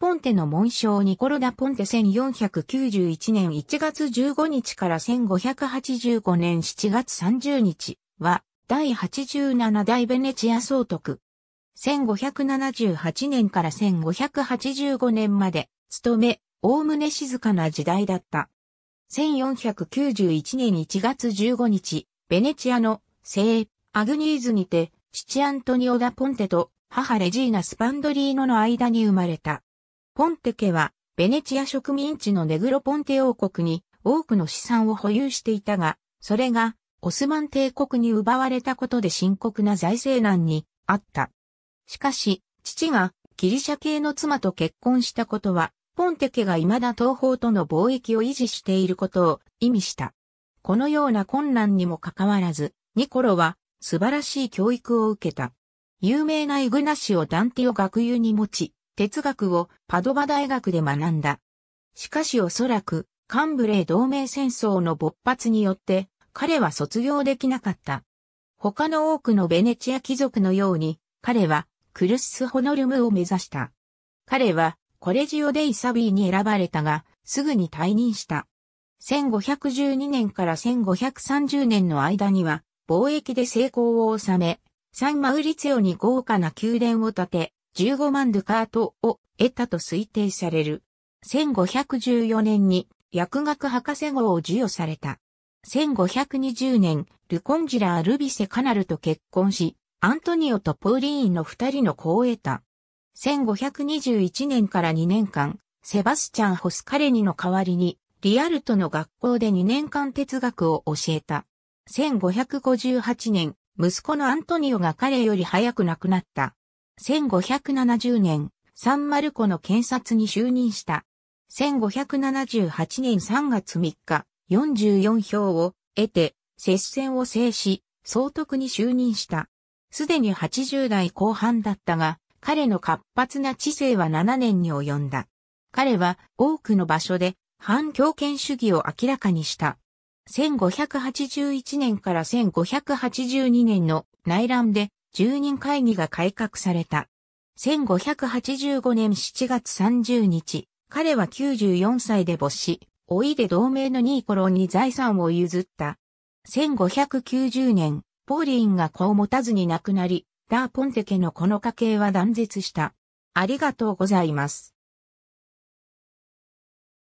ポンテの紋章ニコロダ・ポンテ1491年1月15日から1585年7月30日は第87代ベネチア総督。1578年から1585年まで務め、おおむね静かな時代だった。1491年1月15日、ベネチアの聖アグニーズにて、父アントニオ・ダ・ポンテと母レジーナ・スパンドリーノの間に生まれた。ポンテ家は、ベネチア植民地のネグロポンテ王国に多くの資産を保有していたが、それがオスマン帝国に奪われたことで深刻な財政難にあった。しかし、父がギリシャ系の妻と結婚したことは、ポンテ家が未だ東方との貿易を維持していることを意味した。このような困難にもかかわらず、ニコロは素晴らしい教育を受けた。有名なイグナシオ・ダンティを学友に持ち、哲学をパドバ大学で学んだ。しかしおそらく、カンブレー同盟戦争の勃発によって、彼は卒業できなかった。他の多くのベネチア貴族のように、彼はクルス・ホノルムを目指した。彼はコレジオ・デイ・サビーに選ばれたが、すぐに退任した。1512年から1530年の間には、貿易で成功を収め、サン・マウリツヨオに豪華な宮殿を建て、15万ドゥカートを得たと推定される。1514年に薬学博士号を授与された。1520年、ルコンジラー・ルビセ・カナルと結婚し、アントニオとポーリーンの二人の子を得た。1521年から2年間、セバスチャン・ホスカレニの代わりに、リアルトの学校で2年間哲学を教えた。1558年、息子のアントニオが彼より早く亡くなった。1570年、サンマルコの検察に就任した。1578年3月3日、44票を得て、接戦を制し、総督に就任した。すでに80代後半だったが、彼の活発な知性は7年に及んだ。彼は多くの場所で反強権主義を明らかにした。1581年から1582年の内乱で住人会議が改革された。1585年7月30日、彼は94歳で没し、老いで同盟のニーコロンに財産を譲った。1590年、ポーリンが子を持たずに亡くなり、ダーポンテ家のこの家系は断絶した。ありがとうございます。